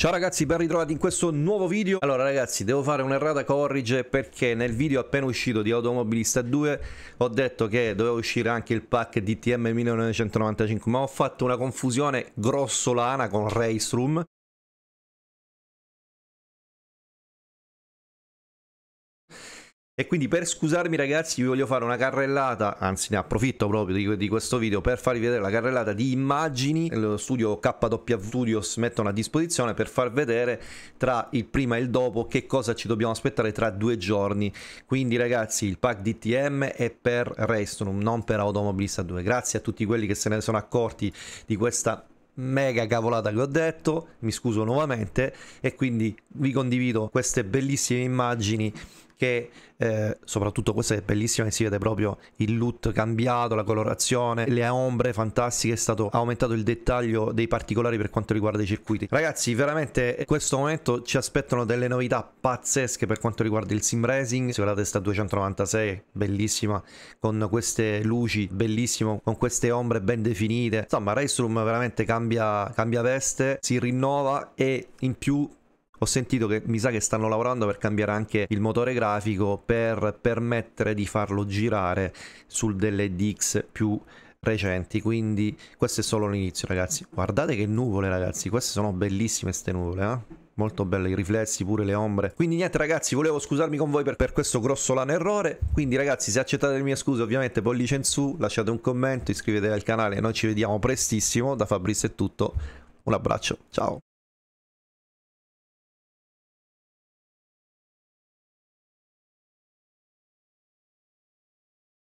Ciao ragazzi, ben ritrovati in questo nuovo video. Allora ragazzi, devo fare un'errata corrige perché nel video appena uscito di Automobilista 2 ho detto che doveva uscire anche il pack DTM 1995, ma ho fatto una confusione grossolana con Race E quindi per scusarmi ragazzi vi voglio fare una carrellata, anzi ne approfitto proprio di, di questo video per farvi vedere la carrellata di immagini che lo studio KW Studios mettono a disposizione per far vedere tra il prima e il dopo che cosa ci dobbiamo aspettare tra due giorni. Quindi ragazzi il pack DTM è per Restroom, non per Automobilista 2. Grazie a tutti quelli che se ne sono accorti di questa mega cavolata che ho detto, mi scuso nuovamente e quindi vi condivido queste bellissime immagini che eh, soprattutto questa è bellissima che si vede proprio il loot cambiato, la colorazione, le ombre fantastiche, è stato aumentato il dettaglio dei particolari per quanto riguarda i circuiti. Ragazzi, veramente in eh, questo momento ci aspettano delle novità pazzesche per quanto riguarda il sim racing. Se guardate sta 296, bellissima, con queste luci, bellissimo, con queste ombre ben definite. Insomma, Race Room veramente cambia, cambia veste, si rinnova e in più ho sentito che mi sa che stanno lavorando per cambiare anche il motore grafico per permettere di farlo girare sul delle DX più recenti quindi questo è solo l'inizio ragazzi guardate che nuvole ragazzi queste sono bellissime queste nuvole eh? molto belle i riflessi pure le ombre quindi niente ragazzi volevo scusarmi con voi per, per questo grossolano errore quindi ragazzi se accettate le mie scuse ovviamente pollice in su lasciate un commento iscrivetevi al canale noi ci vediamo prestissimo da Fabrizio è tutto un abbraccio ciao